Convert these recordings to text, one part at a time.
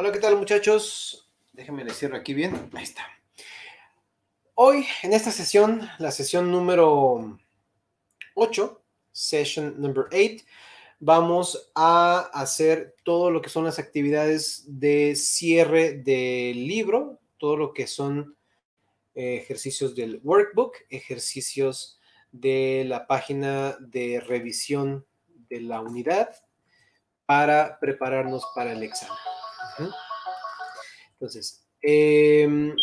Hola, ¿qué tal muchachos? Déjenme le cierro aquí bien. Ahí está. Hoy, en esta sesión, la sesión número 8, session number 8, vamos a hacer todo lo que son las actividades de cierre del libro, todo lo que son eh, ejercicios del workbook, ejercicios de la página de revisión de la unidad para prepararnos para el examen. Entonces, em,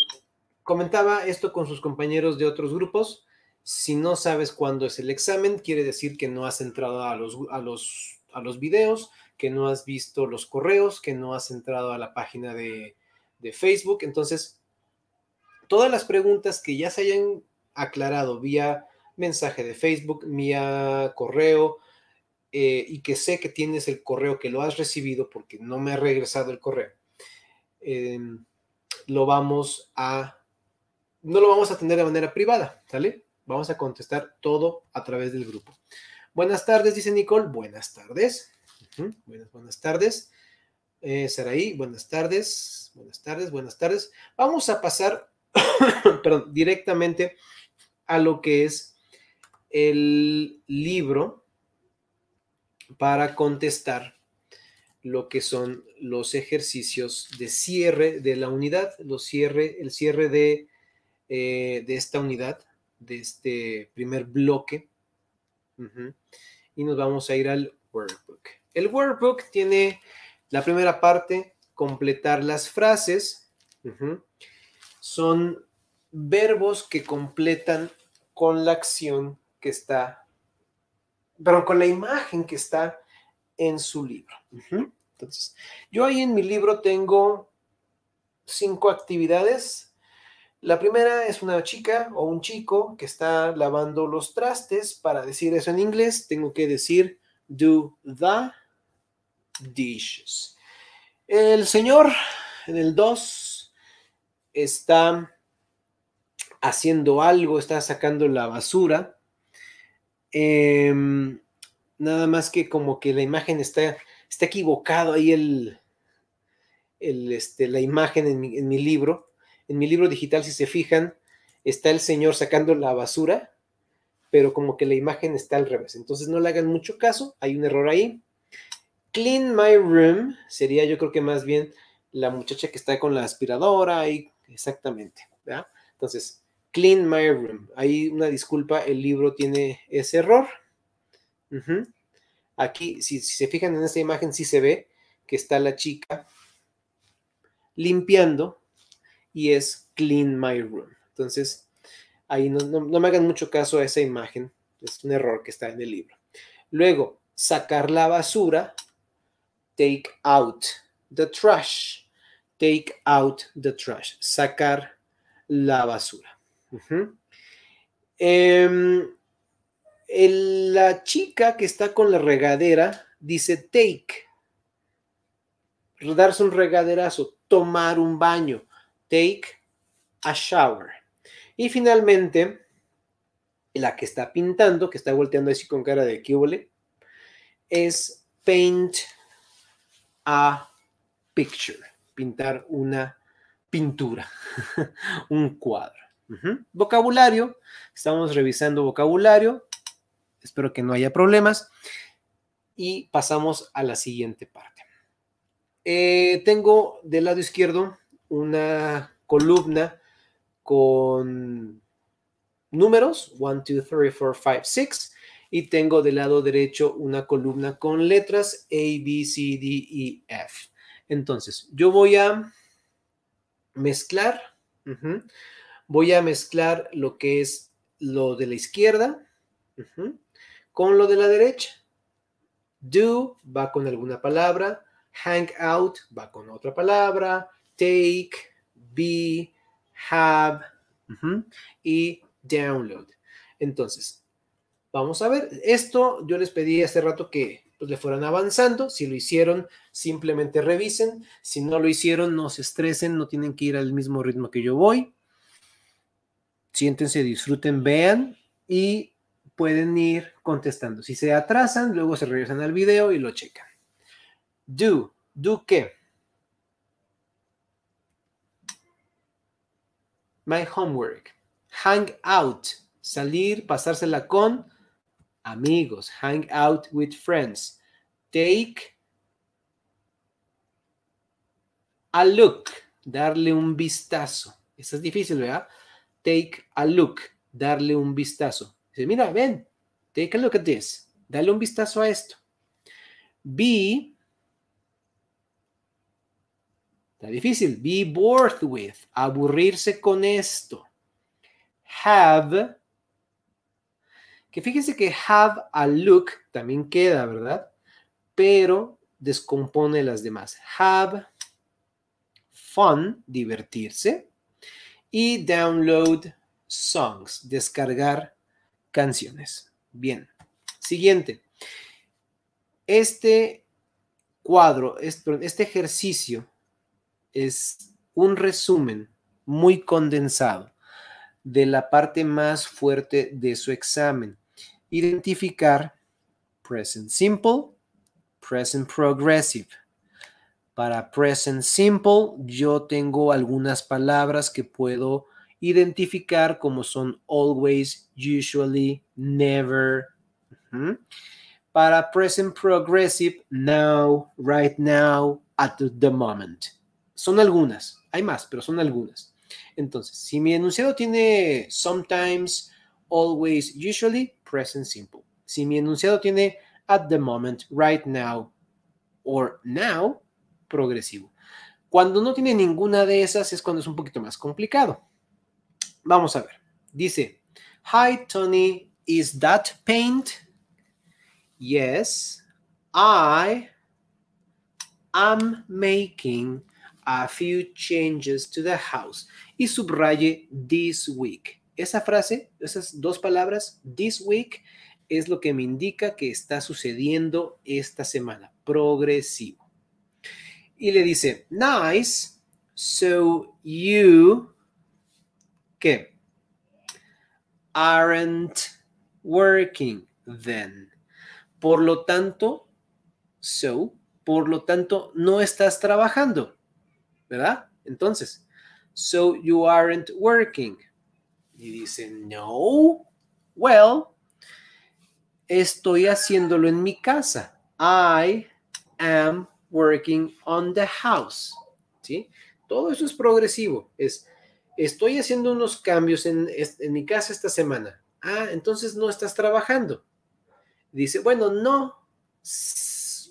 comentaba esto con sus compañeros de otros grupos. Si no sabes cuándo es el examen, quiere decir que no has entrado a los, a los, videos, que no has visto los correos, que no has entrado a la página de, de Facebook. Entonces, todas las preguntas que ya se hayan aclarado vía mensaje de Facebook, vía correo, eh, y que sé que tienes el correo, que lo has recibido porque no me ha regresado el correo, em, lo vamos a, no lo vamos a tener de manera privada, ¿sale? Vamos a contestar todo a través del grupo. Buenas tardes, dice Nicole. Buenas tardes. buenas, buenas tardes. Eh, Saraí, buenas tardes. Buenas tardes, buenas tardes. Vamos a pasar directamente a lo que es el libro para contestar lo que son los ejercicios de cierre de la unidad, los cierre, el cierre de, eh, de esta unidad, de este primer bloque. Y nos vamos a ir al workbook. El workbook tiene la primera parte, completar las frases. Son verbos que completan con la acción que está pero con la imagen que está en su libro. Entonces, yo ahí en mi libro tengo cinco actividades. La primera es una chica o un chico que está lavando los trastes. Para decir eso en inglés, tengo que decir do the dishes. El señor en el 2 está haciendo algo, está sacando la basura. Em, nada más que como que la imagen está, está equivocado ahí el, el este, la imagen en mi, libro. En mi libro digital, si se fijan, está el señor sacando la basura, pero como que la imagen está al revés. Entonces no le hagan mucho caso, hay un error ahí. Clean my room sería yo creo que más bien la muchacha que está con la aspiradora y exactamente. Entonces, Clean My Room. Ahí una disculpa, el libro tiene ese error. Aquí, si, se fijan en esta imagen, sí se ve que está la chica limpiando y es Clean My Room. Entonces, ahí no me hagan mucho caso a esa imagen. Es un error que está en el libro. Luego, sacar la basura, take out the trash. Take out the trash. Sacar la basura. Em, la chica que está con la regadera dice take. Darse un regaderazo, tomar un baño, take a shower. Y finalmente, la que está pintando, que está volteando así con cara de cubole, es paint a picture, pintar una pintura, un cuadro. Vocabulario. Estamos revisando vocabulario. Espero que no haya problemas. Y pasamos a la siguiente parte. Eh, tengo del lado izquierdo una columna con números, 1, 2, 3, 4, 5, 6, y tengo del lado derecho una columna con letras A, B, C, D, E, F. Entonces, yo voy a mezclar voy a mezclar lo que es lo de la izquierda con lo de la derecha. Do va con alguna palabra, hang out va con otra palabra, take, be, have y download. Entonces, vamos a ver, esto yo les pedí hace rato que pues, le fueran avanzando, si lo hicieron, simplemente revisen, si no lo hicieron, no se estresen, no tienen que ir al mismo ritmo que yo voy, siéntense, disfruten, vean y pueden ir contestando. Si se atrasan, luego se regresan al video y lo checan. Do, do qué? My homework. Hang out. Salir, pasársela con amigos. Hang out with friends. Take a look. Darle un vistazo. Eso es difícil, ¿verdad? take a look, darle un vistazo. Dice, mira, ven, take a look at this, dale un vistazo a esto. Be, está difícil, be bored with, aburrirse con esto. Have, que fíjense que have a look también queda, ¿verdad? Pero descompone las demás. Have fun, divertirse y download songs, descargar canciones. Bien, siguiente. Este cuadro, este ejercicio es un resumen muy condensado de la parte más fuerte de su examen. Identificar present simple, present progressive. Para present simple, yo tengo algunas palabras que puedo identificar como son always, usually, never. Para present progressive, now, right now, at the moment. Son algunas, hay más, pero son algunas. Entonces, si mi enunciado tiene sometimes, always, usually, present simple. Si mi enunciado tiene at the moment, right now, or now, progresivo. Cuando no tiene ninguna de esas es cuando es un poquito más complicado. Vamos a ver. Dice, Hi Tony, is that paint? Yes, I am making a few changes to the house. Y subraye this week. Esa frase, esas dos palabras, this week, es lo que me indica que está sucediendo esta semana. Progresivo y le dice, nice, so you, ¿qué? Aren't working then. Por lo tanto, so, por lo tanto, no estás trabajando, ¿verdad? Entonces, so you aren't working. Y dice, no, well, estoy haciéndolo en mi casa. I am working on the house. ¿Sí? Todo eso es progresivo. Es, estoy haciendo unos cambios en, en mi casa esta semana. Ah, entonces no estás trabajando. Dice, bueno, no.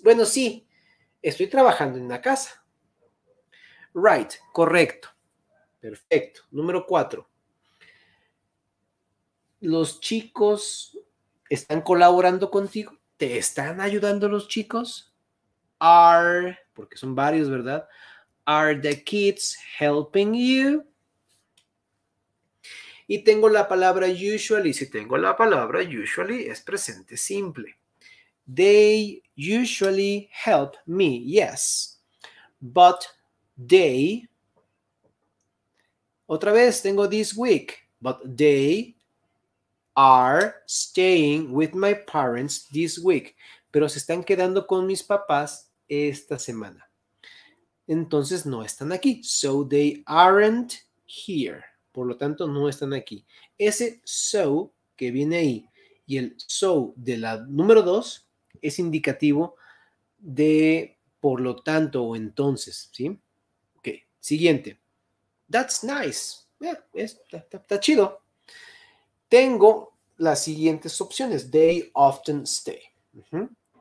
Bueno, sí, estoy trabajando en la casa. Right, correcto. Perfecto. Número cuatro. Los chicos están colaborando contigo. ¿Te están ayudando los chicos? Are, porque son varios, ¿verdad? Are the kids helping you? Y tengo la palabra usually. Si tengo la palabra usually, es presente simple. They usually help me, yes. But they. Otra vez tengo this week. But they are staying with my parents this week. Pero se están quedando con mis papás esta semana. Entonces no están aquí. So they aren't here. Por lo tanto, no están aquí. Ese so que viene ahí y el so de la número dos es indicativo de por lo tanto o entonces, ¿sí? Ok, siguiente. That's nice. está, chido. Tengo las siguientes opciones. They often stay.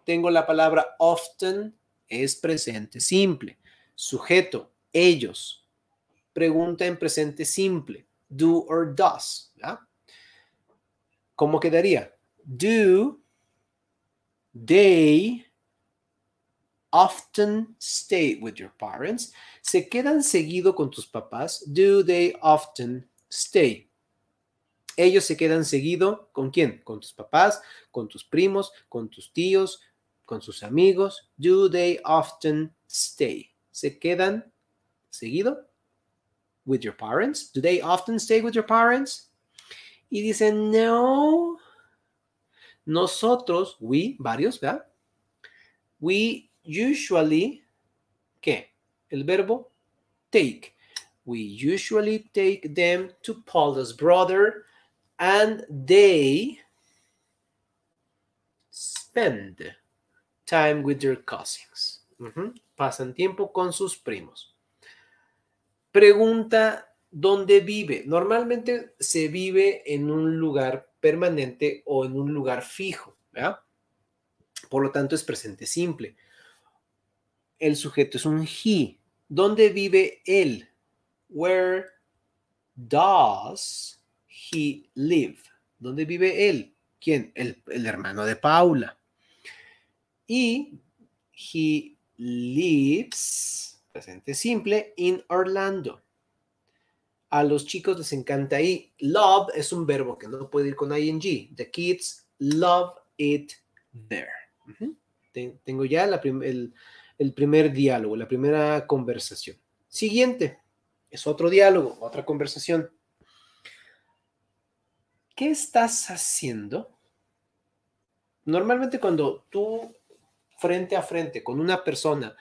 Tengo la palabra often es presente simple. Sujeto, ellos. Pregunta en presente simple. Do or does. ¿Cómo quedaría? Do they often stay with your parents? ¿Se quedan seguido con tus papás? Do they often stay? Ellos se quedan seguido con quién? Con tus papás, con tus primos, con tus tíos, con sus amigos? Do they often stay? ¿Se quedan seguido? With your parents? Do they often stay with your parents? Y dicen, no. Nosotros, we, varios, ¿verdad? We usually, ¿qué? El verbo take. We usually take them to Paula's brother and they spend time with your cousins. Pasan tiempo con sus primos. Pregunta dónde vive. Normalmente se vive en un lugar permanente o en un lugar fijo. Por lo tanto, es presente simple. El sujeto es un he. ¿Dónde vive él? Where does he live? ¿Dónde vive él? ¿Quién? el hermano de Paula y he lives, presente simple, in Orlando. A los chicos les encanta ahí. Love es un verbo que no puede ir con ing. The kids love it there. Tengo ya el primer diálogo, la primera conversación. Siguiente, es otro diálogo, otra conversación. ¿Qué estás haciendo? Normalmente cuando tú frente a frente con una persona,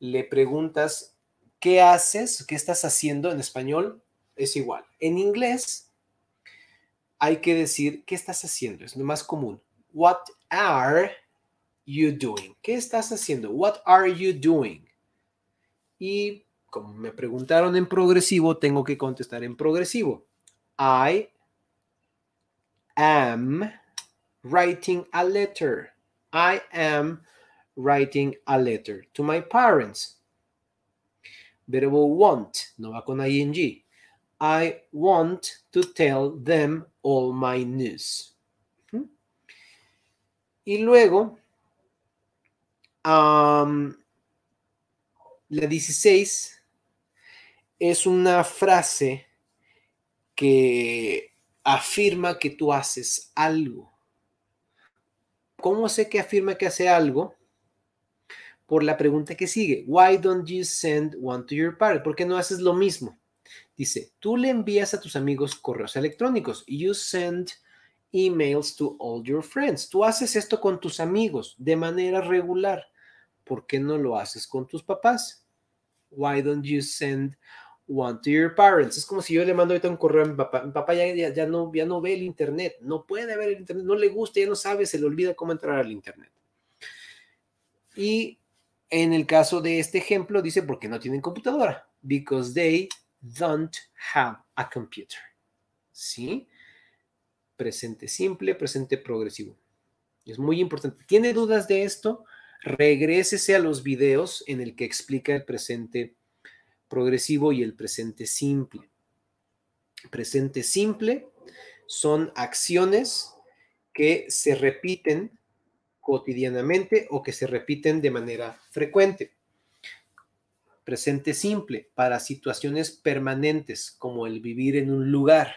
le preguntas qué haces, qué estás haciendo en español, es igual. En inglés hay que decir qué estás haciendo, es lo más común. What are you doing? ¿Qué estás haciendo? What are you doing? Y como me preguntaron en progresivo, tengo que contestar en progresivo. I am writing a letter. I am writing a letter to my parents. Verbo want, no va con ing. I want to tell them all my news. Y luego, la 16 es una frase que afirma que tú haces algo. ¿Cómo sé que afirma que hace algo? por la pregunta que sigue. Why don't you send one to your parents? ¿Por qué no haces lo mismo? Dice, tú le envías a tus amigos correos electrónicos. You send emails to all your friends. Tú haces esto con tus amigos de manera regular. ¿Por qué no lo haces con tus papás? Why don't you send one to your parents? Es como si yo le mando ahorita un correo a mi papá. Mi papá ya, ya, no, ya no ve el internet. No puede ver el internet. No le gusta, ya no sabe, se le olvida cómo entrar al internet. Y en el caso de este ejemplo, dice porque no tienen computadora. Because they don't have a computer. ¿Sí? Presente simple, presente progresivo. Es muy importante. ¿Tiene dudas de esto? Regrésese a los videos en el que explica el presente progresivo y el presente simple. Presente simple son acciones que se repiten cotidianamente o que se repiten de manera frecuente. Presente simple para situaciones permanentes como el vivir en un lugar.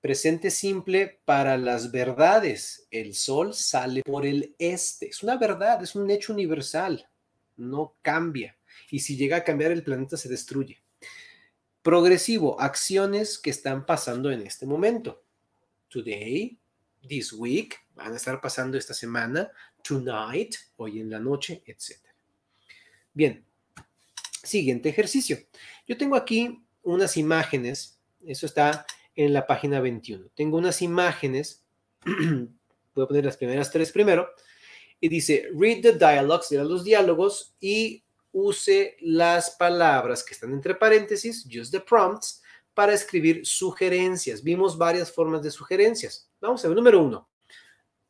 Presente simple para las verdades. El sol sale por el este. Es una verdad, es un hecho universal. No cambia. Y si llega a cambiar el planeta se destruye. Progresivo, acciones que están pasando en este momento. Today, this week, van a estar pasando esta semana, tonight, hoy en la noche, etc. Bien, siguiente ejercicio. Yo tengo aquí unas imágenes, eso está en la página 21. Tengo unas imágenes, voy poner las primeras tres primero, y dice, read the dialogues, lea los diálogos y use las palabras que están entre paréntesis, use the prompts, para escribir sugerencias. Vimos varias formas de sugerencias. Vamos a ver, número uno.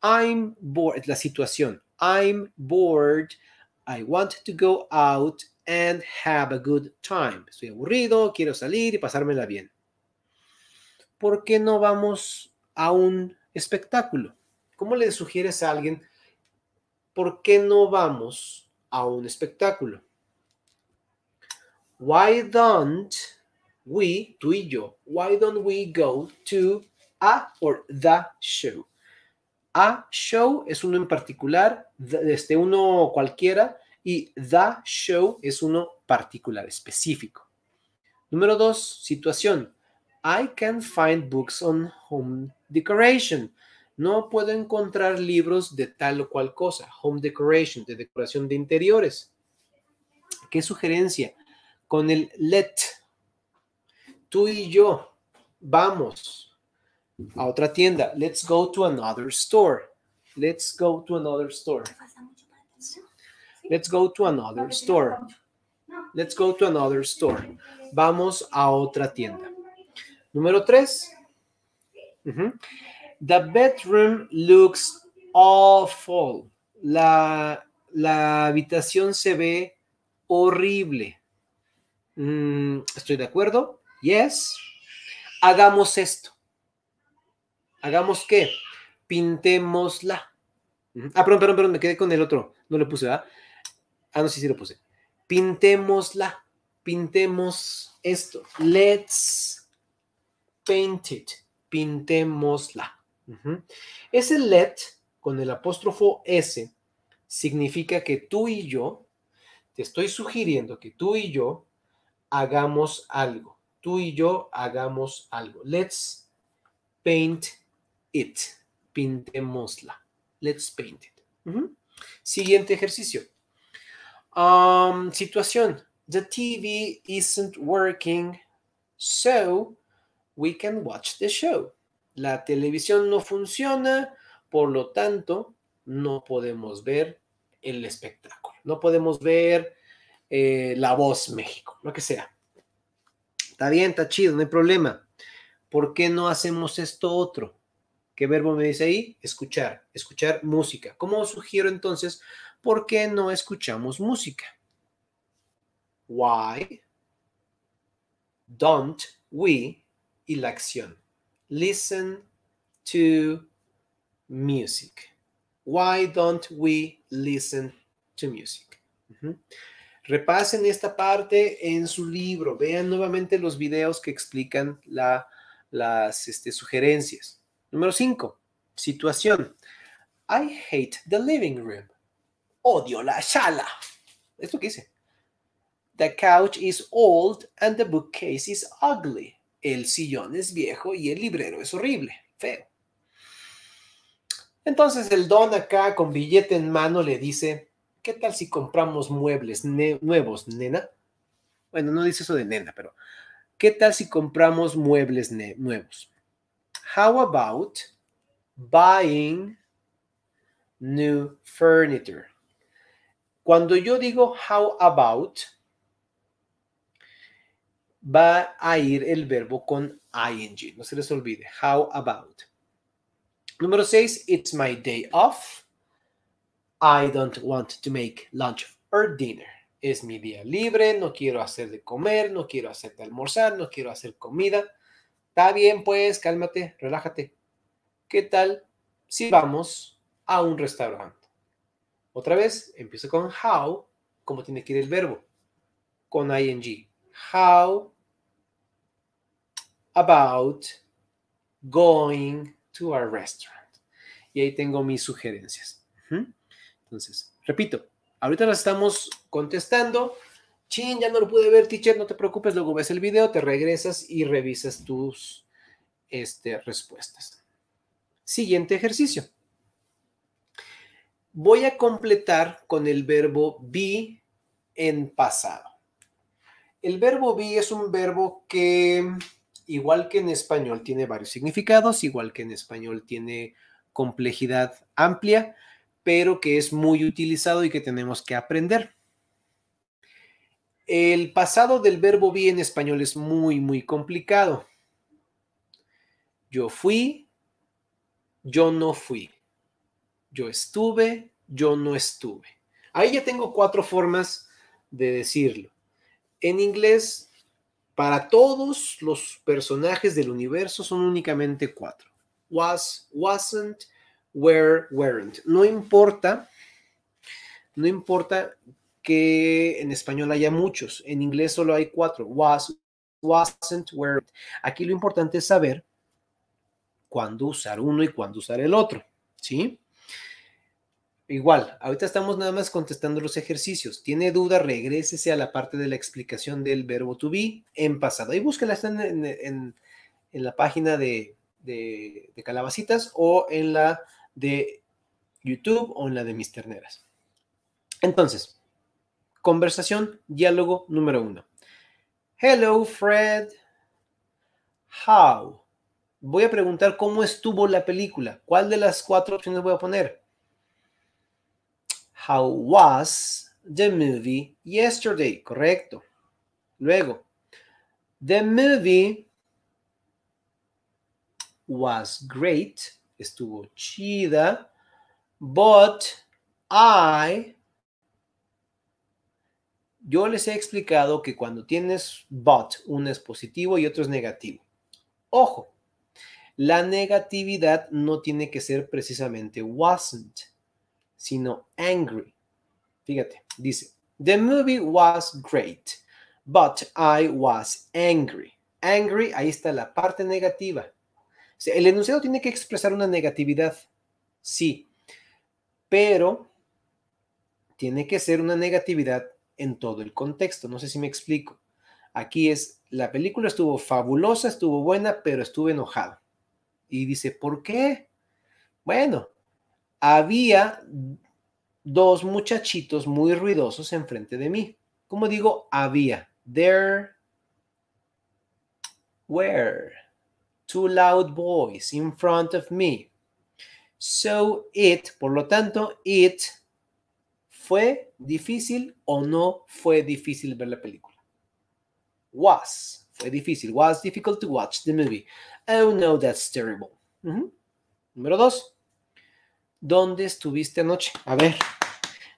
I'm bored, la situación. I'm bored. I want to go out and have a good time. Estoy aburrido, quiero salir y pasármela bien. ¿Por qué no vamos a un espectáculo? ¿Cómo le sugieres a alguien, por qué no vamos a un espectáculo? Why don't we, tú y yo, why don't we go to a or the show. A show es uno en particular, este uno cualquiera, y the show es uno particular, específico. Número dos, situación. I can find books on home decoration. No puedo encontrar libros de tal o cual cosa. Home decoration, de decoración de interiores. ¿Qué sugerencia? Con el let. Tú y yo vamos a otra tienda. Let's go to another store. Let's go to another store. Let's go to another store. Let's go to another store. Vamos a otra tienda. Número tres. The bedroom looks awful. La, habitación se ve horrible. Mm, ¿Estoy de acuerdo? Yes. Hagamos esto hagamos qué? Pintémosla. Ah, perdón, perdón, perdón, me quedé con el otro. No le puse, ¿verdad? Ah, no, sí, sí lo puse. Pintémosla. Pintemos esto. Let's paint it. Pintémosla. Ese let con el apóstrofo S significa que tú y yo, te estoy sugiriendo que tú y yo hagamos algo. Tú y yo hagamos algo. Let's paint it. Pintémosla. Let's paint it. Siguiente ejercicio. Um, situación. The TV isn't working, so we can watch the show. La televisión no funciona, por lo tanto, no podemos ver el espectáculo. No podemos ver eh, La Voz México, lo que sea. Está bien, está chido, no hay problema. ¿Por qué no hacemos esto otro? ¿Qué verbo me dice ahí? Escuchar, escuchar música. ¿Cómo sugiero entonces por qué no escuchamos música? Why don't we y la acción. Listen to music. Why don't we listen to music? Repasen esta parte en su libro. Vean nuevamente los videos que explican las este, sugerencias. Número 5. Situación. I hate the living room. Odio la sala. ¿Esto qué dice? The couch is old and the bookcase is ugly. El sillón es viejo y el librero es horrible, feo. Entonces el don acá con billete en mano le dice, ¿qué tal si compramos muebles nuevos, nena? Bueno, no dice eso de nena, pero ¿qué tal si compramos muebles nuevos? how about buying new furniture? Cuando yo digo how about, va a ir el verbo con ing. No se les olvide. How about. Número 6. It's my day off. I don't want to make lunch or dinner. Es mi día libre. No quiero hacer de comer. No quiero hacer de almorzar. No quiero hacer comida. Está bien, pues, cálmate, relájate. ¿Qué tal si vamos a un restaurante? Otra vez, empiezo con how, como tiene que ir el verbo, con ing. How about going to a restaurant? Y ahí tengo mis sugerencias. Entonces, repito, ahorita las estamos contestando Chin, ya no lo pude ver, teacher, no te preocupes, luego ves el video, te regresas y revisas tus este, respuestas. Siguiente ejercicio. Voy a completar con el verbo be en pasado. El verbo be es un verbo que, igual que en español, tiene varios significados, igual que en español tiene complejidad amplia, pero que es muy utilizado y que tenemos que aprender. El pasado del verbo vi en español es muy, muy complicado. Yo fui, yo no fui. Yo estuve, yo no estuve. Ahí ya tengo cuatro formas de decirlo. En inglés, para todos los personajes del universo son únicamente cuatro. Was, wasn't, were, weren't. No importa, no importa que en español haya muchos, en inglés solo hay cuatro, was, wasn't, were. Aquí lo importante es saber cuándo usar uno y cuándo usar el otro, ¿sí? Igual, ahorita estamos nada más contestando los ejercicios. Tiene duda, regrésese a la parte de la explicación del verbo to be en pasado. Ahí búsquela, está en, la página de, de Calabacitas o en la de YouTube o en la de Mis Terneras. Entonces, Conversación, diálogo número uno. Hello, Fred. How? Voy a preguntar cómo estuvo la película. ¿Cuál de las cuatro opciones voy a poner? How was the movie yesterday? Correcto. Luego, the movie was great. Estuvo chida. But I yo les he explicado que cuando tienes bot, uno es positivo y otro es negativo. Ojo, la negatividad no tiene que ser precisamente wasn't, sino angry. Fíjate, dice, the movie was great, but I was angry. Angry, ahí está la parte negativa. el enunciado tiene que expresar una negatividad, sí, pero tiene que ser una negatividad en todo el contexto. No sé si me explico. Aquí es, la película estuvo fabulosa, estuvo buena, pero estuve enojado. Y dice, ¿por qué? Bueno, había dos muchachitos muy ruidosos enfrente de mí. Como digo, había. There were two loud boys in front of me. So it, por lo tanto, it ¿Fue difícil o no fue difícil ver la película? Was. Fue difícil. Was difficult to watch the movie. Oh no, that's terrible. Número dos. ¿Dónde estuviste anoche? A ver.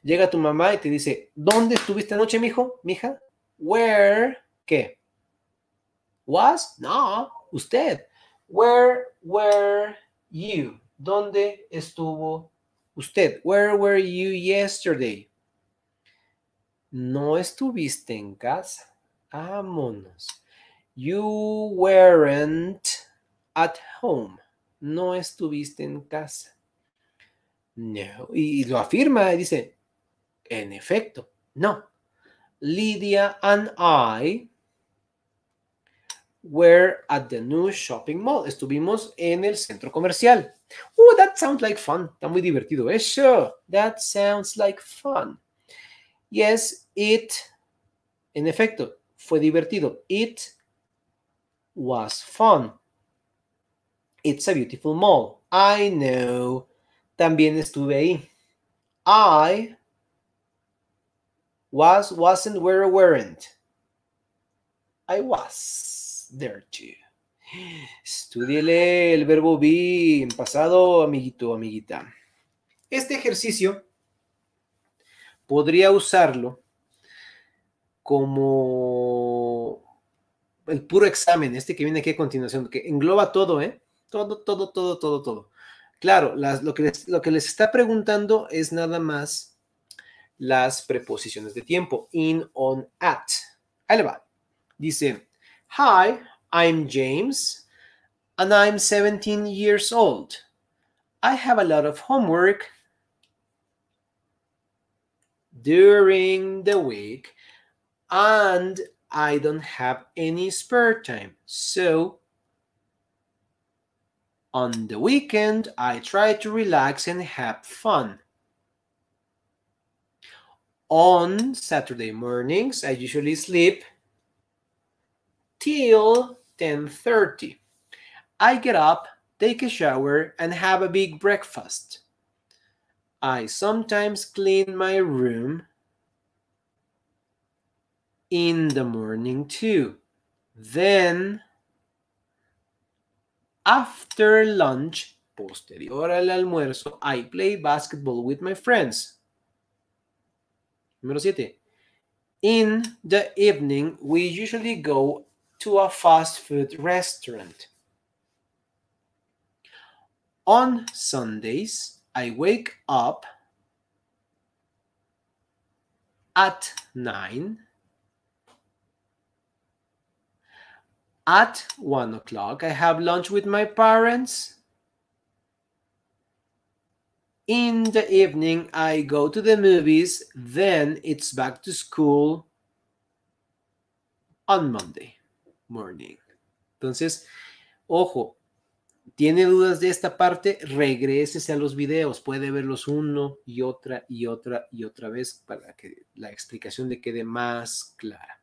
Llega tu mamá y te dice, ¿dónde estuviste anoche, mijo? Mija. Where? ¿Qué? Was? No, usted. Where were you? ¿Dónde estuvo Usted, where were you yesterday? No estuviste en casa. Vámonos. You weren't at home. No estuviste en casa. No. Y, lo afirma, y dice, en efecto, no. Lydia and I were at the new shopping mall. Estuvimos en el centro comercial. Oh, that sounds like fun. Está muy divertido eso. That sounds like fun. Yes, it, en efecto, fue divertido. It was fun. It's a beautiful mall. I know. También estuve ahí. I was, wasn't, were, weren't. I was. dirty. Estudiele el verbo be en pasado, amiguito, amiguita. Este ejercicio podría usarlo como el puro examen, este que viene aquí a continuación, que engloba todo, ¿eh? Todo, todo, todo, todo, todo. Claro, lo, que les, lo que les está preguntando es nada más las preposiciones de tiempo, in, on, at. Ahí le va. Dice, Hi, I'm James, and I'm 17 years old. I have a lot of homework during the week, and I don't have any spare time. So, on the weekend, I try to relax and have fun. On Saturday mornings, I usually sleep until 10.30. I get up, take a shower, and have a big breakfast. I sometimes clean my room in the morning too. Then, after lunch, posterior al almuerzo, I play basketball with my friends. Número seven. In the evening, we usually go to a fast food restaurant. On Sundays, I wake up at 9 at 1 o'clock. I have lunch with my parents. In the evening, I go to the movies. Then it's back to school on Monday. morning. Entonces, ojo, tiene dudas de esta parte, regresese a los videos, puede verlos uno y otra y otra y otra vez para que la explicación le quede más clara.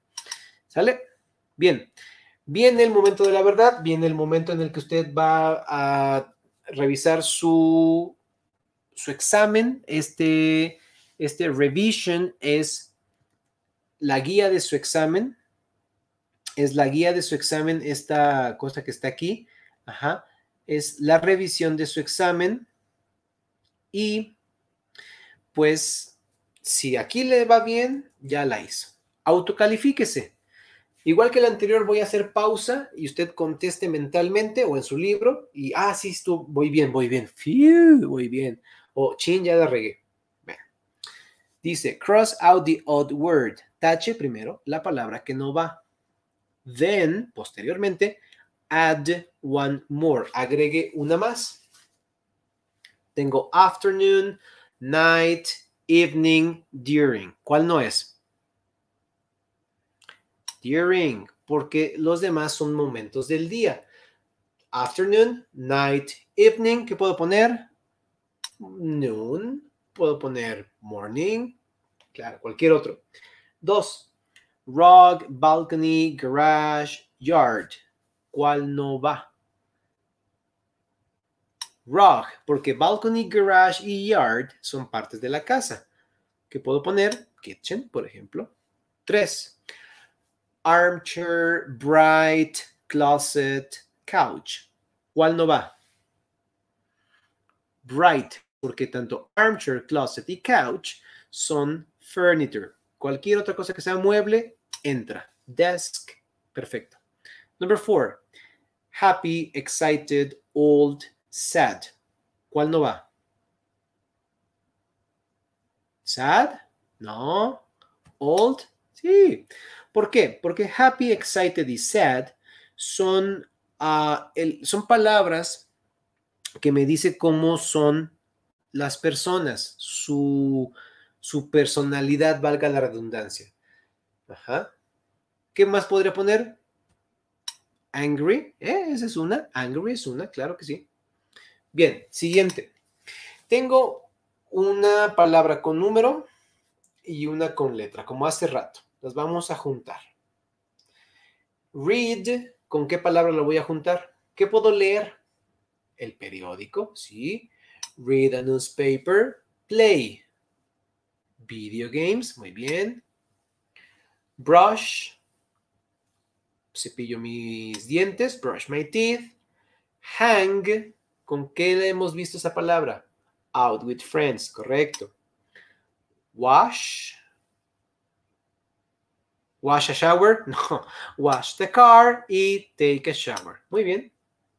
¿Sale? Bien, viene el momento de la verdad, viene el momento en el que usted va a revisar su, su examen. Este, este revision es la guía de su examen es la guía de su examen, esta cosa que está aquí, ajá, es la revisión de su examen y pues si aquí le va bien, ya la hizo. Autocalifíquese. Igual que el anterior, voy a hacer pausa y usted conteste mentalmente o en su libro y, ah, sí, estoy, voy bien, voy bien, Fiu, bien, o chin, ya la regué. Dice, cross out the odd word, tache primero la palabra que no va. Then, posteriormente, add one more. Agregue una más. Tengo afternoon, night, evening, during. ¿Cuál no es? During, porque los demás son momentos del día. Afternoon, night, evening. ¿Qué puedo poner? Noon. Puedo poner morning. Claro, cualquier otro. Dos, Rock, balcony, garage, yard. ¿Cuál no va? Rock, porque balcony, garage y yard son partes de la casa. Que puedo poner kitchen, por ejemplo. Tres. Armchair, bright, closet, couch. ¿Cuál no va? Bright, porque tanto armchair, closet y couch son furniture. Cualquier otra cosa que sea mueble, entra. Desk, perfecto. Number four, happy, excited, old, sad. ¿Cuál no va? Sad? No. Old? Sí. ¿Por qué? Porque happy, excited y sad son, ah, son palabras que me dice cómo son las personas, su, su personalidad, valga la redundancia. Ajá. ¿Qué más podría poner? Angry, eh, esa es una, angry es una, claro que sí. Bien, siguiente. Tengo una palabra con número y una con letra, como hace rato. Las vamos a juntar. Read, ¿con qué palabra lo voy a juntar? ¿Qué puedo leer? El periódico, sí. Read a newspaper. Play, Video games, muy bien. Brush, cepillo mis dientes, brush my teeth. Hang, ¿con qué le hemos visto esa palabra? Out with friends, correcto. Wash, wash a shower, no, wash the car y take a shower. Muy bien,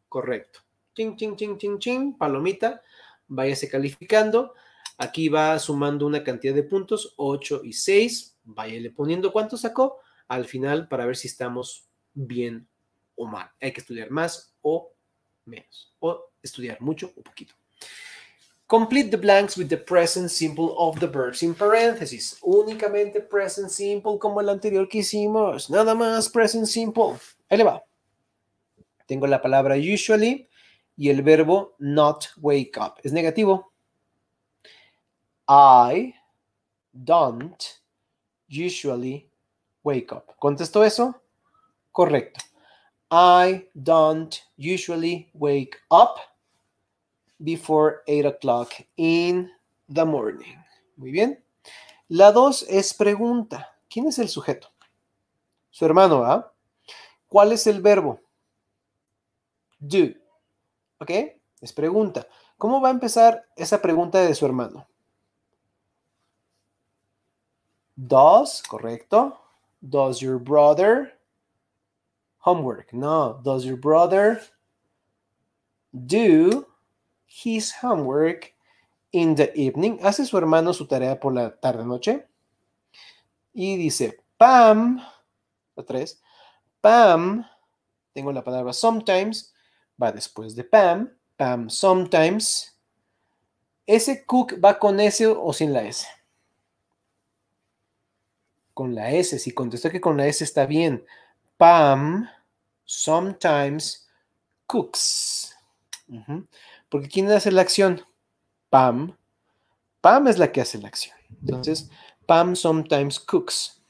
correcto. Ching, ching, ching, ching, ching, palomita, váyase calificando. Aquí va sumando una cantidad de puntos, 8 y 6. Váyale poniendo cuánto sacó al final para ver si estamos bien o mal. Hay que estudiar más o menos, o estudiar mucho o poquito. Complete the blanks with the present simple of the verbs in parentheses. Únicamente present simple como el anterior que hicimos. Nada más present simple. Ahí le va. Tengo la palabra usually y el verbo not wake up. Es negativo. I don't usually wake up. ¿Contestó eso? Correcto. I don't usually wake up before 8 o'clock in the morning. Muy bien. La dos es pregunta. ¿Quién es el sujeto? Su hermano, ¿ah? ¿Cuál es el verbo? Do. ¿Ok? Es pregunta. ¿Cómo va a empezar esa pregunta de su hermano? Does, correcto. Does your brother homework? No. Does your brother do his homework in the evening? ¿Hace su hermano su tarea por la tarde noche? Y dice, Pam, la tres, Pam, tengo la palabra sometimes, va después de Pam, Pam sometimes. ¿Ese cook va con S o sin la S? con la S. Si contestó que con la S está bien. Pam sometimes cooks. Porque ¿quién hace la acción? Pam. Pam es la que hace la acción. Entonces, Pam sometimes cooks.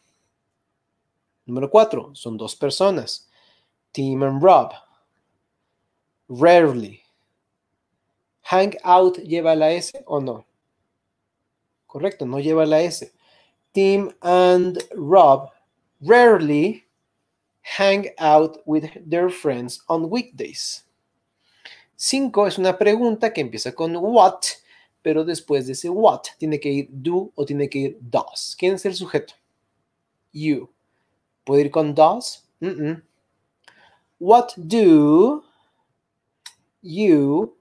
Número cuatro, son dos personas. Tim and Rob. Rarely. Hang out lleva la S o no. Correcto, no lleva la S. Tim and Rob rarely hang out with their friends on weekdays. cinco es una pregunta que empieza con what, pero después de ese what tiene que ir do o tiene que ir does. ¿Quién es el sujeto? You. ¿Puede ir con does? What do you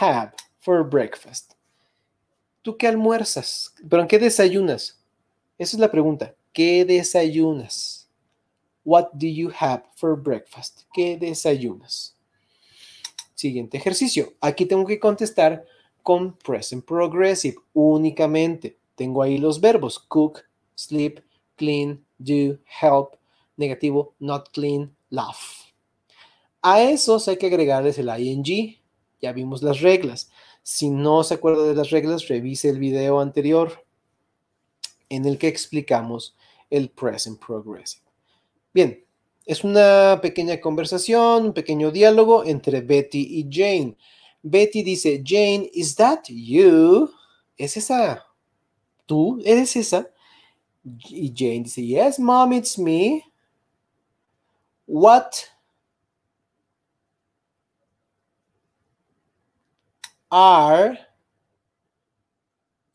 have for breakfast? ¿Tú qué almuerzas? ¿Pero en qué desayunas? Esa es la pregunta. ¿Qué desayunas? What do you have for breakfast? ¿Qué desayunas? Siguiente ejercicio. Aquí tengo que contestar con present progressive únicamente. Tengo ahí los verbos cook, sleep, clean, do, help, negativo, not clean, laugh. A esos hay que agregarles el ing. Ya vimos las reglas. Si no se acuerda de las reglas, revise el video anterior en el que explicamos el present progressive. Bien, es una pequeña conversación, un pequeño diálogo entre Betty y Jane. Betty dice, Jane, is that you? ¿Es esa tú? ¿Eres esa? Y Jane dice, yes, mom, it's me. What are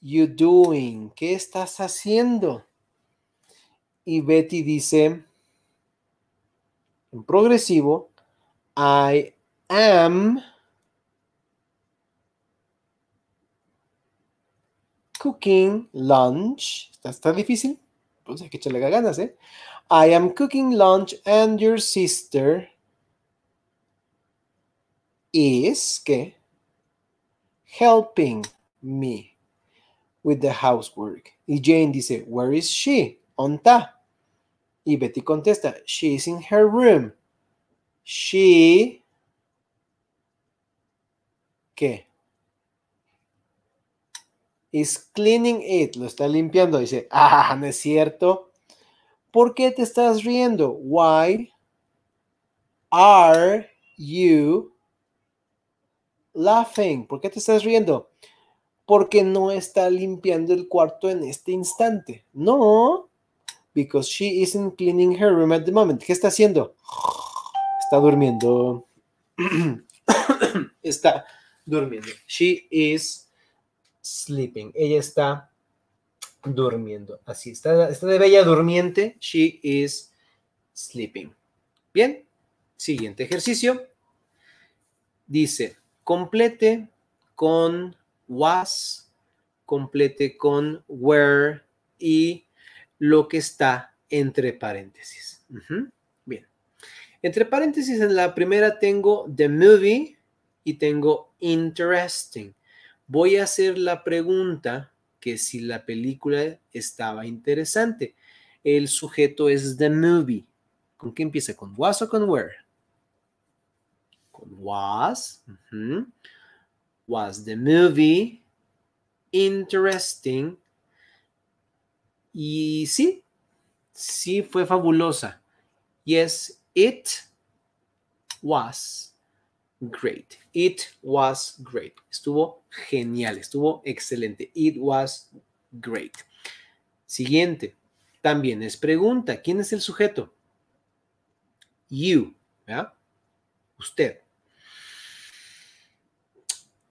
you doing? ¿Qué estás haciendo? Y Betty dice en progresivo, I am cooking lunch. ¿Está, difícil? Pues hay que echarle ganas, ¿eh? I am cooking lunch and your sister is, Helping me with the housework. Y Jane dice, where is she? ...on ¿Onta? Y Betty contesta, she is in her room. She... ¿Qué? Is cleaning it. Lo está limpiando. Dice, ah, no es cierto. ¿Por qué te estás riendo? Why are you laughing? ¿Por qué te estás riendo? porque no está limpiando el cuarto en este instante. No, because she isn't cleaning her room at the moment. ¿Qué está haciendo? Está durmiendo. está durmiendo. She is sleeping. Ella está durmiendo. Así, está, está de bella durmiente. She is sleeping. Bien, siguiente ejercicio. Dice, complete con was, complete con where y lo que está entre paréntesis. Bien. Entre paréntesis en la primera tengo the movie y tengo interesting. Voy a hacer la pregunta que si la película estaba interesante. El sujeto es the movie. ¿Con qué empieza? ¿Con was o con where? Con was. Was the movie interesting? Y sí, sí fue fabulosa. Yes, it was great. It was great. Estuvo genial, estuvo excelente. It was great. Siguiente. También es pregunta. ¿Quién es el sujeto? You. ¿verdad? Usted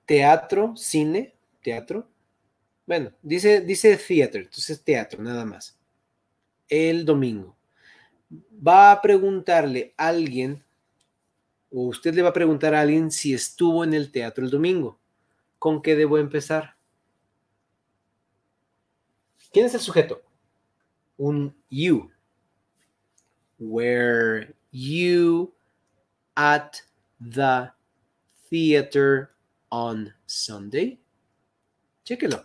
teatro, cine, teatro. Bueno, dice, dice theater, entonces teatro, nada más. El domingo. Va a preguntarle a alguien, o usted le va a preguntar a alguien si estuvo en el teatro el domingo. ¿Con qué debo empezar? ¿Quién es el sujeto? Un you. Where you at the theater on Sunday? Chéquelo.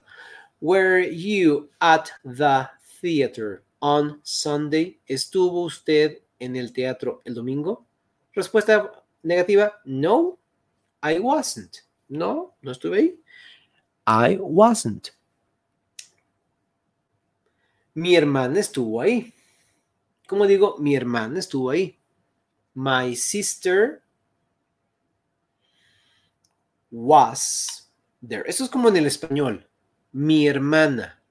Were you at the theater on Sunday? ¿Estuvo usted en el teatro el domingo? Respuesta negativa, no, I wasn't. No, no estuve ahí. I wasn't. Mi hermana estuvo ahí. ¿Cómo digo? Mi hermana estuvo ahí. My sister was there. Eso es como en el español. Mi hermana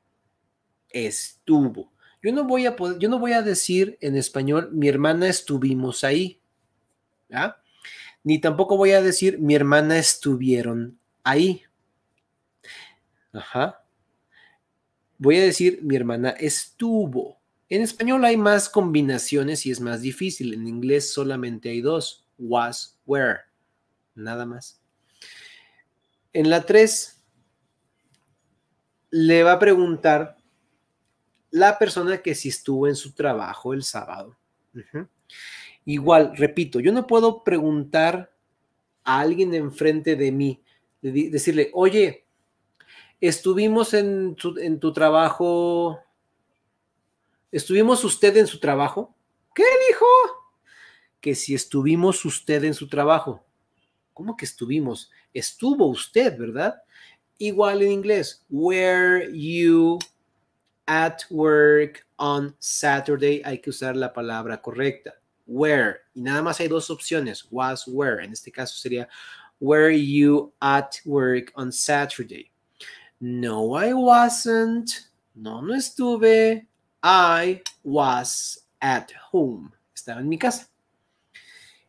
estuvo. Yo no voy a yo no voy a decir en español mi hermana estuvimos ahí. Ni tampoco voy a decir mi hermana estuvieron ahí. Ajá. Voy a decir mi hermana estuvo. En español hay más combinaciones y es más difícil. En inglés solamente hay dos. Was, where. Nada más. En la 3 le va a preguntar la persona que si estuvo en su trabajo el sábado. Igual, repito, yo no puedo preguntar a alguien enfrente de mí, decirle, oye, estuvimos en tu, en tu trabajo, estuvimos usted en su trabajo. ¿Qué dijo? Que si estuvimos usted en su trabajo. ¿Cómo que estuvimos? Estuvo usted, ¿verdad? Igual en inglés. Were you at work on Saturday? Hay que usar la palabra correcta. Where. Y nada más hay dos opciones. Was, where. En este caso sería Were you at work on Saturday? No, I wasn't. No, no estuve. I was at home. Estaba en mi casa.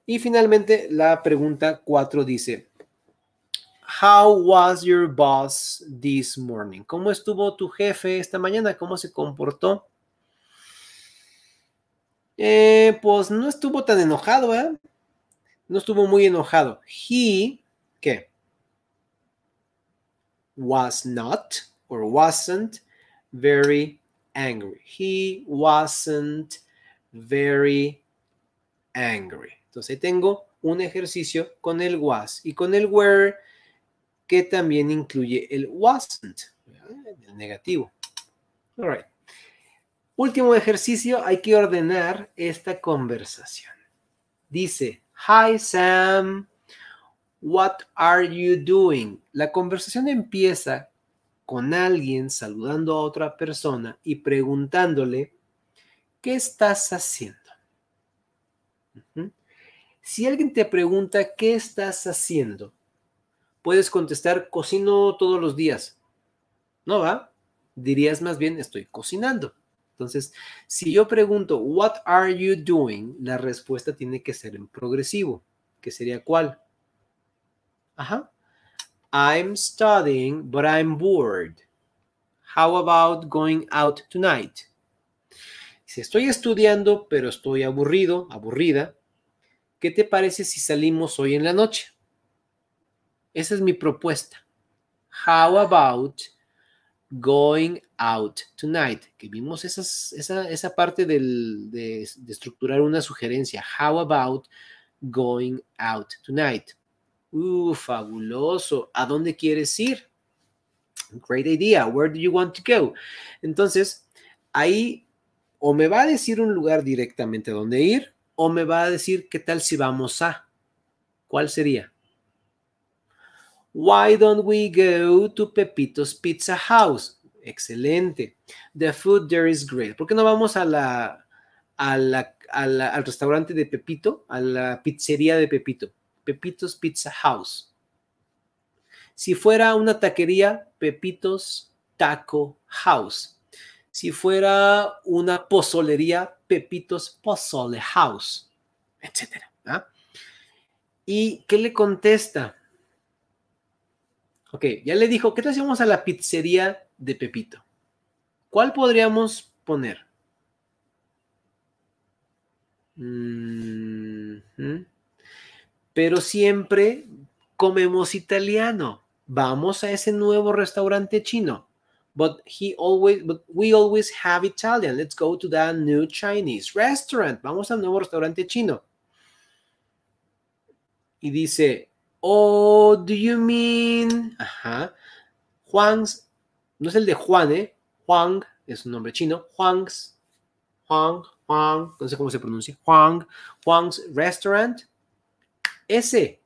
Y finalmente, la pregunta cuatro dice, How was your boss this morning? ¿Cómo estuvo tu jefe esta mañana? ¿Cómo se comportó? Eh, pues no estuvo tan enojado, ¿eh? No estuvo muy enojado. He, ¿qué? Was not or wasn't very angry. He wasn't very angry. Entonces tengo un ejercicio con el was y con el were que también incluye el wasn't, el negativo. All right. Último ejercicio, hay que ordenar esta conversación. Dice, hi Sam, what are you doing? La conversación empieza con alguien saludando a otra persona y preguntándole, ¿qué estás haciendo? Si alguien te pregunta qué estás haciendo, puedes contestar cocino todos los días. ¿No va? Dirías más bien estoy cocinando. Entonces, si yo pregunto what are you doing, la respuesta tiene que ser en progresivo, que sería cuál? Ajá. I'm studying, but I'm bored. How about going out tonight? Si estoy estudiando, pero estoy aburrido, aburrida, ¿qué te parece si salimos hoy en la noche? Esa es mi propuesta. How about going out tonight? Que vimos esa, esa, parte de, estructurar una sugerencia. How about going out tonight? Uh, fabuloso. ¿A dónde quieres ir? Great idea. Where do you want to go? Entonces, ahí o me va a decir un lugar directamente a dónde ir, o me va a decir qué tal si vamos a. ¿Cuál sería? Why don't we go to Pepito's Pizza House? Excelente. The food there is great. ¿Por qué no vamos al restaurante de Pepito, a la pizzería de Pepito? Pepito's Pizza House. Si fuera una taquería, Pepito's Taco House si fuera una pozolería, Pepitos Pozole House, etcétera. ¿Y qué le contesta? Ok, ya le dijo, ¿qué te hacemos a la pizzería de Pepito? ¿Cuál podríamos poner? Mm-hmm. Pero siempre comemos italiano. Vamos a ese nuevo restaurante chino. but he always but we always have Italian. Let's go to that new Chinese restaurant. Vamos al nuevo restaurante chino. Y dice, "Oh, do you mean?" Ajá. Juan's no es el de Juan, eh. Huang es un nombre chino. Juan's Huang Huang. no sé cómo se pronuncia. Huang Juan's restaurant. Ese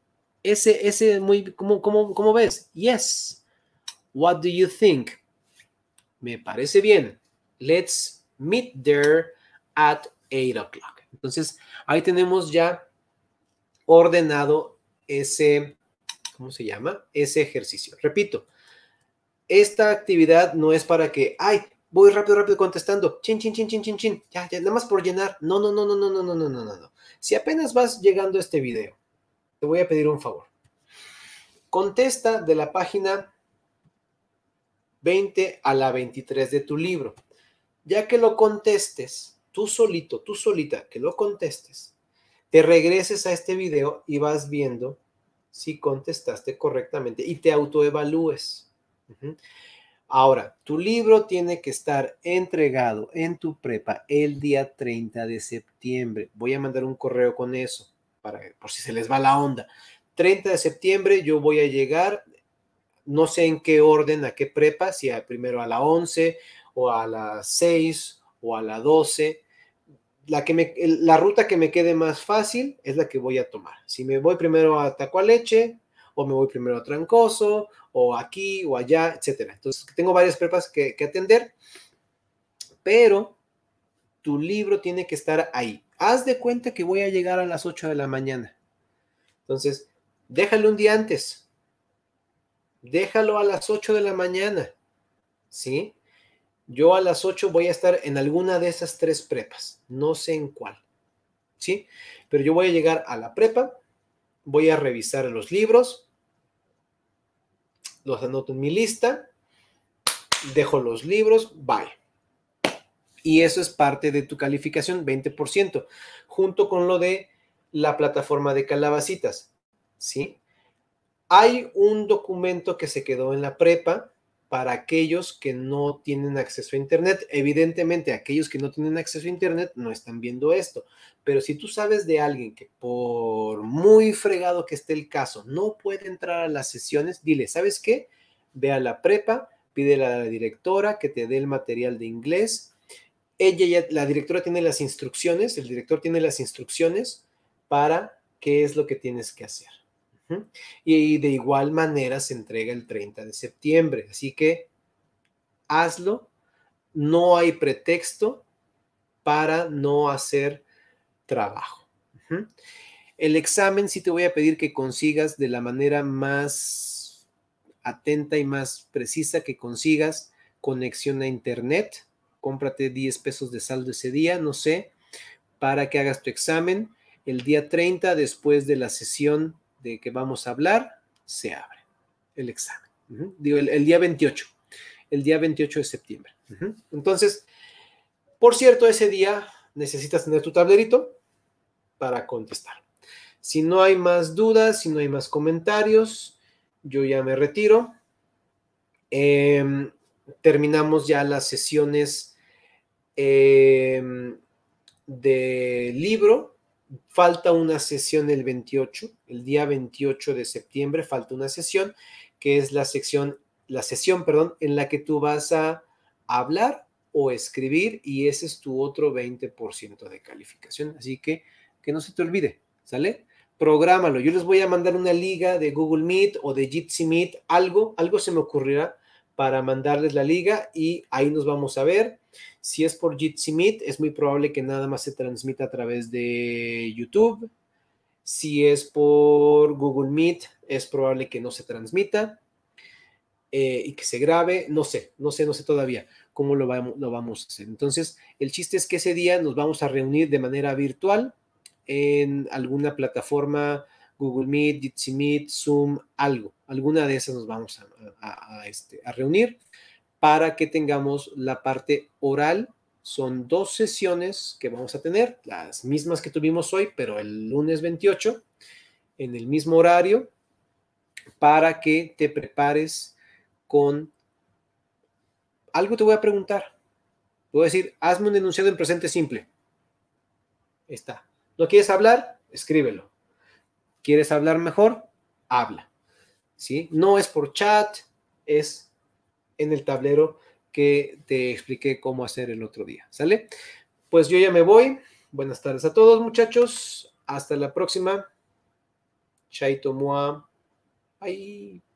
ese, ese muy, ¿cómo, cómo, ¿cómo ves? Yes. What do you think? Me parece bien. Let's meet there at 8 o'clock. Entonces, ahí tenemos ya ordenado ese, ¿cómo se llama? Ese ejercicio. Repito, esta actividad no es para que, ay, voy rápido, rápido contestando, chin, chin, chin, chin, chin, chin, ya, nada más por llenar. No, no, no, no, no, no, no, no, no, no. Si apenas vas llegando a este video, te voy a pedir un favor. Contesta de la página 20 a la 23 de tu libro. Ya que lo contestes, tú solito, tú solita, que lo contestes, te regreses a este video y vas viendo si contestaste correctamente y te autoevalúes. Ahora, tu libro tiene que estar entregado en tu prepa el día 30 de septiembre. Voy a mandar un correo con eso, para, por si se les va la onda. 30 de septiembre yo voy a llegar, no sé en qué orden, a qué prepa, si primero a la 11 o a la 6 o a la 12. La, que la ruta que me quede más fácil es la que voy a tomar. Si me voy primero a Tacualeche, o me voy primero a Trancoso, o aquí, o allá, etcétera. Entonces, tengo varias prepas que, atender, pero tu libro tiene que estar ahí. Haz de cuenta que voy a llegar a las 8 de la mañana. Entonces, déjale un día antes, déjalo a las 8 de la mañana, ¿sí? Yo a las 8 voy a estar en alguna de esas tres prepas, no sé en cuál, ¿sí? Pero yo voy a llegar a la prepa, voy a revisar los libros, los anoto en mi lista, dejo los libros, bye. Y eso es parte de tu calificación, 20%, junto con lo de la plataforma de calabacitas, ¿sí? Hay un documento que se quedó en la prepa para aquellos que no tienen acceso a Internet. Evidentemente, aquellos que no tienen acceso a Internet no están viendo esto, pero si tú sabes de alguien que por muy fregado que esté el caso, no puede entrar a las sesiones, dile, ¿sabes qué? Ve a la prepa, pídele a la directora que te dé el material de inglés. Ella ya, la directora tiene las instrucciones, el director tiene las instrucciones para qué es lo que tienes que hacer. Y de igual manera se entrega el 30 de septiembre. Así que hazlo. No hay pretexto para no hacer trabajo. El examen sí te voy a pedir que consigas de la manera más atenta y más precisa que consigas conexión a internet. Cómprate 10 pesos de saldo ese día, no sé, para que hagas tu examen el día 30 después de la sesión de que vamos a hablar, se abre el examen. Digo, el, día 28, el día 28 de septiembre. Entonces, por cierto, ese día necesitas tener tu tablerito para contestar. Si no hay más dudas, si no hay más comentarios, yo ya me retiro. Em, terminamos ya las sesiones em, de libro falta una sesión el 28, el día 28 de septiembre falta una sesión, que es la sección, la sesión, perdón, en la que tú vas a hablar o escribir y ese es tu otro 20% de calificación. Así que que no se te olvide, ¿sale? Prográmalo. Yo les voy a mandar una liga de Google Meet o de Jitsi Meet, algo, algo se me ocurrirá para mandarles la liga y ahí nos vamos a ver. Si es por Jitsi Meet, es muy probable que nada más se transmita a través de YouTube. Si es por Google Meet, es probable que no se transmita eh, y que se grabe. No sé, no sé, no sé todavía cómo lo vamos, lo vamos a hacer. Entonces, el chiste es que ese día nos vamos a reunir de manera virtual en alguna plataforma Google Meet, Jitsi Meet, Zoom, algo. Alguna de esas nos vamos a, este, a reunir para que tengamos la parte oral. Son dos sesiones que vamos a tener, las mismas que tuvimos hoy, pero el lunes 28, en el mismo horario, para que te prepares con algo te voy a preguntar. Voy a decir, hazme un enunciado en presente simple. Está. ¿No quieres hablar? Escríbelo. ¿Quieres hablar mejor? Habla. ¿Sí? No es por chat, es en el tablero que te expliqué cómo hacer el otro día. ¿Sale? Pues yo ya me voy. Buenas tardes a todos, muchachos. Hasta la próxima. Chaito Moa. Bye.